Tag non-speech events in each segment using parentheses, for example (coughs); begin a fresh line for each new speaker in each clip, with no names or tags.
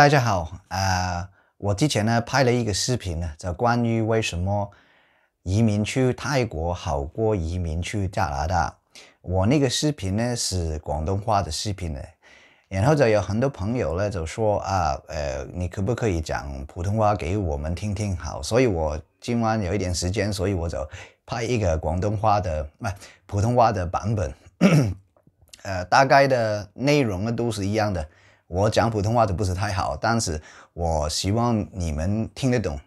大家好，呃，我之前呢拍了一个视频呢，就关于为什么移民去泰国好过移民去加拿大。我那个视频呢是广东话的视频呢，然后就有很多朋友呢就说啊，呃，你可不可以讲普通话给我们听听？好，所以我今晚有一点时间，所以我就拍一个广东话的、不普通话的版本，(coughs) 呃，大概的内容呢都是一样的。我讲普通话都不是太好，但是我希望你们听得懂。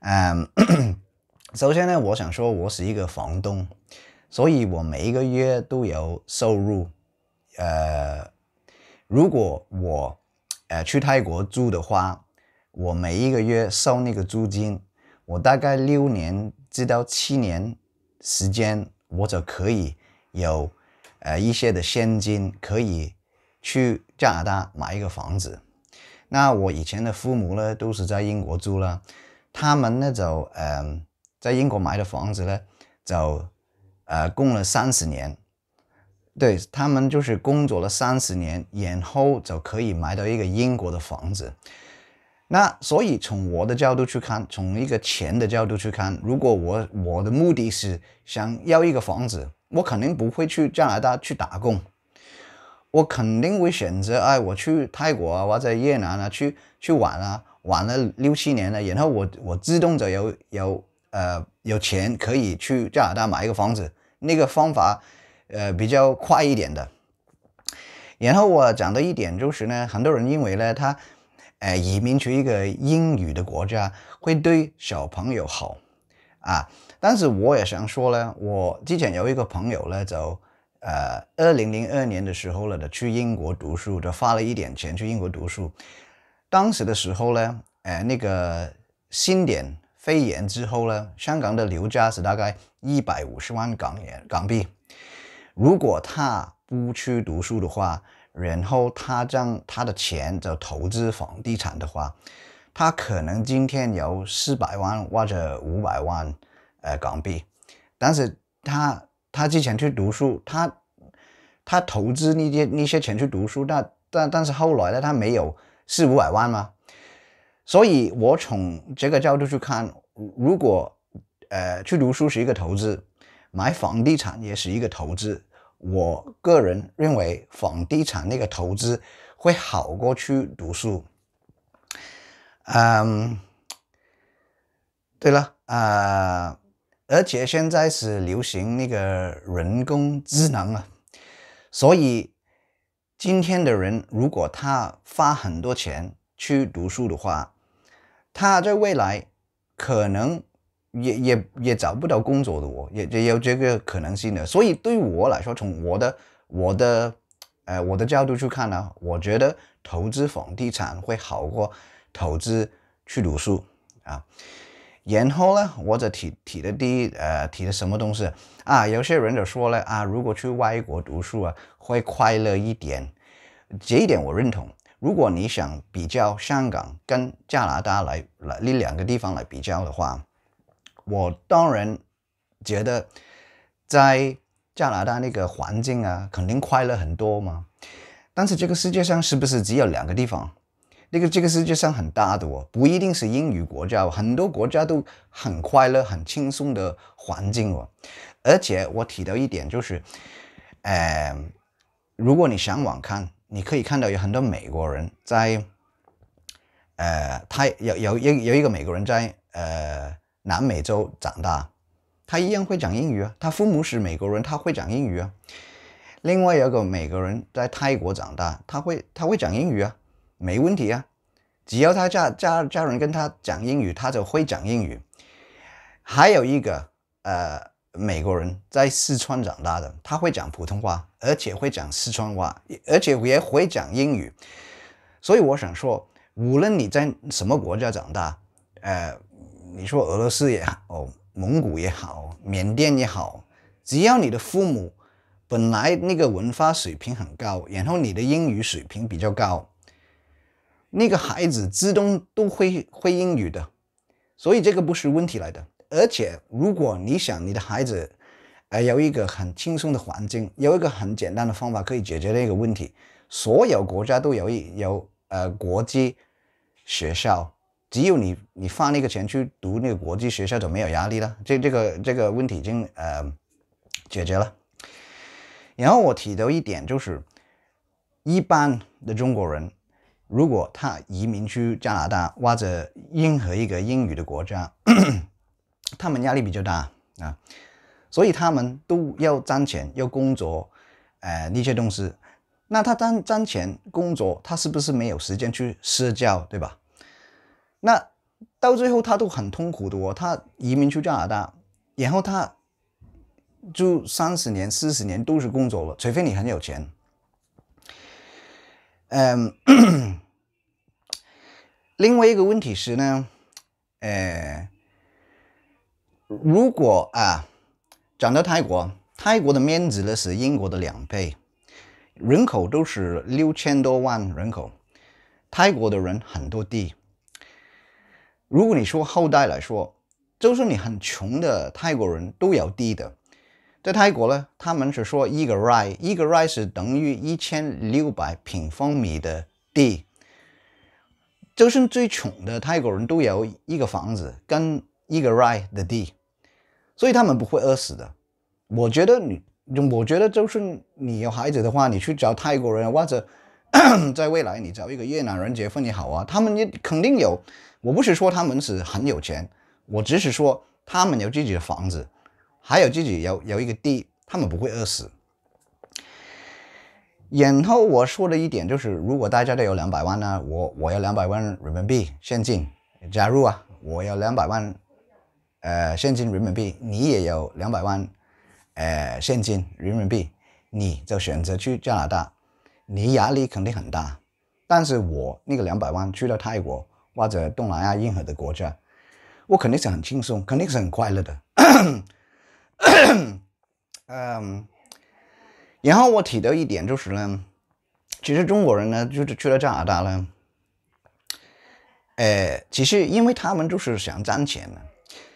嗯，(clears throat) 首先呢，我想说，我是一个房东，所以我每一个月都有收入。呃，如果我呃去泰国住的话，我每一个月收那个租金，我大概六年至到七年时间，我就可以有呃一些的现金可以。去加拿大买一个房子，那我以前的父母呢，都是在英国住了，他们那种，嗯，在英国买的房子呢，就，呃，供了三十年，对他们就是工作了三十年，然后就可以买到一个英国的房子。那所以从我的角度去看，从一个钱的角度去看，如果我我的目的是想要一个房子，我肯定不会去加拿大去打工。我肯定会选择哎，我去泰国啊，或者越南啊，去去玩啊，玩了六七年了。然后我我自动就有有呃有钱可以去加拿大买一个房子，那个方法，呃比较快一点的。然后我讲的一点就是呢，很多人认为呢，他，呃移民去一个英语的国家会对小朋友好，啊，但是我也想说呢，我之前有一个朋友呢就。呃，二零零二年的时候了的，去英国读书，就花了一点钱去英国读书。当时的时候呢，呃，那个新点肺炎之后呢，香港的流价是大概一百五十万港元港币。如果他不去读书的话，然后他将他的钱就投资房地产的话，他可能今天有四百万或者五百万呃港币，但是他。他之前去读书，他他投资那些那些钱去读书，但但但是后来呢，他没有四五百万吗？所以，我从这个角度去看，如果呃去读书是一个投资，买房地产也是一个投资，我个人认为房地产那个投资会好过去读书。嗯，对了啊。而且现在是流行那个人工智能啊，所以今天的人如果他花很多钱去读书的话，他在未来可能也也也找不到工作的，也也有这个可能性的。所以对我来说，从我的我的呃我的角度去看呢，我觉得投资房地产会好过投资去读书啊。然后呢，我在提提的第呃提的什么东西啊？有些人就说了啊，如果去外国读书啊，会快乐一点。这一点我认同。如果你想比较香港跟加拿大来来那两个地方来比较的话，我当然觉得在加拿大那个环境啊，肯定快乐很多嘛。但是这个世界上是不是只有两个地方？这个这个世界上很大的哦，不一定是英语国家，很多国家都很快乐、很轻松的环境哦。而且我提到一点就是，呃，如果你上网看，你可以看到有很多美国人在，呃，他有有有有一个美国人在呃南美洲长大，他一样会讲英语啊。他父母是美国人，他会讲英语啊。另外有个美国人在泰国长大，他会他会讲英语啊。没问题啊，只要他家家家人跟他讲英语，他就会讲英语。还有一个，呃，美国人在四川长大的，他会讲普通话，而且会讲四川话，而且也会讲英语。所以我想说，无论你在什么国家长大，呃，你说俄罗斯也好，蒙古也好，缅甸也好，只要你的父母本来那个文化水平很高，然后你的英语水平比较高。那个孩子自动都会会英语的，所以这个不是问题来的。而且，如果你想你的孩子，呃，有一个很轻松的环境，有一个很简单的方法可以解决这个问题，所有国家都有一有呃国际学校，只有你你花那个钱去读那个国际学校就没有压力了。这这个这个问题已经呃解决了。然后我提到一点就是，一般的中国人。如果他移民去加拿大，或者任何一个英语的国家，(clears throat) 他们压力比较大啊，所以他们都要赚钱，要工作，呃，这些东西。那他赚赚钱、工作，他是不是没有时间去社交，对吧？那到最后他都很痛苦的哦。他移民去加拿大，然后他就三十年、四十年都是工作了，除非你很有钱。嗯，(coughs) 另外一个问题是呢，呃，如果啊，讲到泰国，泰国的面积呢是英国的两倍，人口都是六千多万人口，泰国的人很多地，如果你说后代来说，就是你很穷的泰国人都有地的。在泰国呢，他们是说一个 rai，一个 rai 是等于一千六百平方米的地，就是最穷的泰国人都有一个房子跟一个 rai 的地，所以他们不会饿死的。我觉得你，我觉得就是你有孩子的话，你去找泰国人，或者 (coughs) 在未来你找一个越南人结婚也好啊，他们也肯定有。我不是说他们是很有钱，我只是说他们有自己的房子。还有自己有有一个地，他们不会饿死。然后我说的一点就是，如果大家都有两百万呢，我我要两百万人民币现金假如啊，我要两百万，呃，现金人民币。你也有两百万，呃，现金人民币，你就选择去加拿大，你压力肯定很大。但是我那个两百万去到泰国或者东南亚任何的国家，我肯定是很轻松，肯定是很快乐的。(coughs) 嗯，然后我提到一点就是呢，其实中国人呢就是去了加拿大呢，哎，其实因为他们就是想赚钱呢，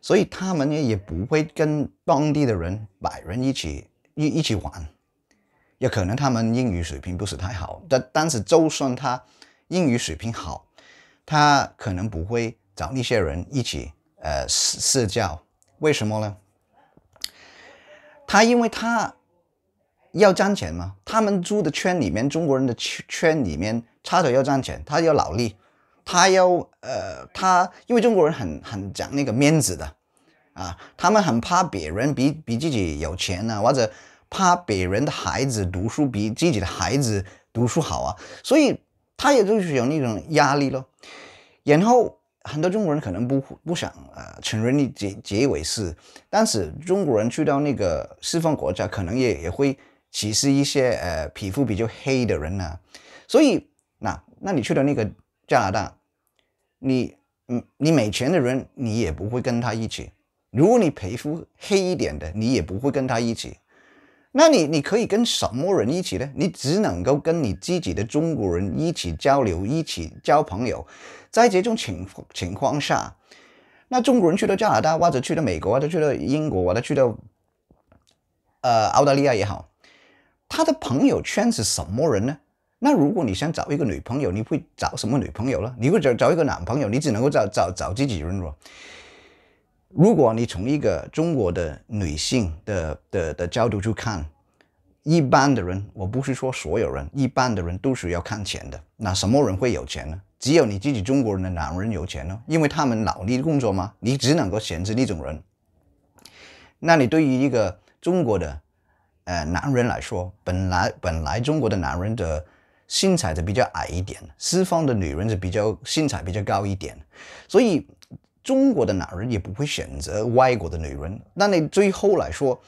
所以他们呢也不会跟当地的人、白人一起一一起玩，也可能他们英语水平不是太好，但但是就算他英语水平好，他可能不会找那些人一起呃试试教，为什么呢？他因为他要赚钱嘛，他们住的圈里面，中国人的圈圈里面插手要赚钱，他要劳力，他要呃，他因为中国人很很讲那个面子的啊，他们很怕别人比比自己有钱呢，或者怕别人的孩子读书比自己的孩子读书好啊，所以他也就是有那种压力喽，然后。很多中国人可能不不想呃承认你结结尾是，但是中国人去到那个西方国家，可能也也会歧视一些呃皮肤比较黑的人呢。所以那那你去到那个加拿大，你嗯你美钱的人你也不会跟他一起，如果你皮肤黑一点的你也不会跟他一起。那你你可以跟什么人一起呢？你只能够跟你自己的中国人一起交流，一起交朋友。在这种情情况下，那中国人去到加拿大，或者去到美国，他去到英国，他去到呃澳大利亚也好，他的朋友圈是什么人呢？那如果你想找一个女朋友，你会找什么女朋友呢？你会找找一个男朋友？你只能够找找找自己人了。如果你从一个中国的女性的的的角度去看，一般的人，我不是说所有人，一般的人都是要看钱的。那什么人会有钱呢？只有你自己，中国人的男人有钱呢，因为他们脑力工作嘛，你只能够选择那种人。那你对于一个中国的，呃，男人来说，本来本来中国的男人的身材是比较矮一点，西方的女人是比较身材比较高一点，所以。中国的男人也不会选择外国的女人，那你最后来说，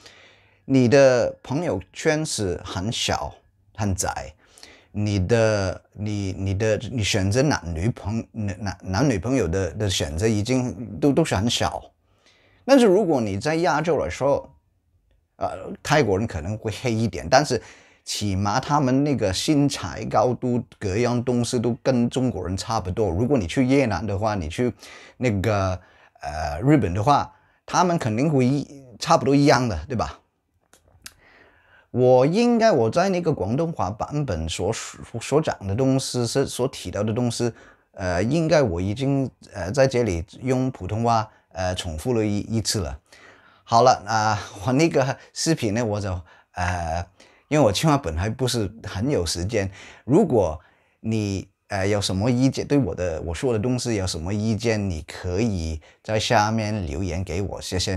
你的朋友圈是很小很窄，你的你你的你选择男女朋男男男女朋友的的选择已经都都是很小，但是如果你在亚洲来说，呃，泰国人可能会黑一点，但是。起码他们那个身材、高度、各样东西都跟中国人差不多。如果你去越南的话，你去那个呃日本的话，他们肯定会差不多一样的，对吧？我应该我在那个广东话版本所所讲的东西是所提到的东西，呃，应该我已经呃在这里用普通话呃重复了一一次了。好了，那我那个视频呢，我就呃。因为我清华本还不是很有时间，如果你呃有什么意见，对我的我说的东西有什么意见，你可以在下面留言给我，谢谢。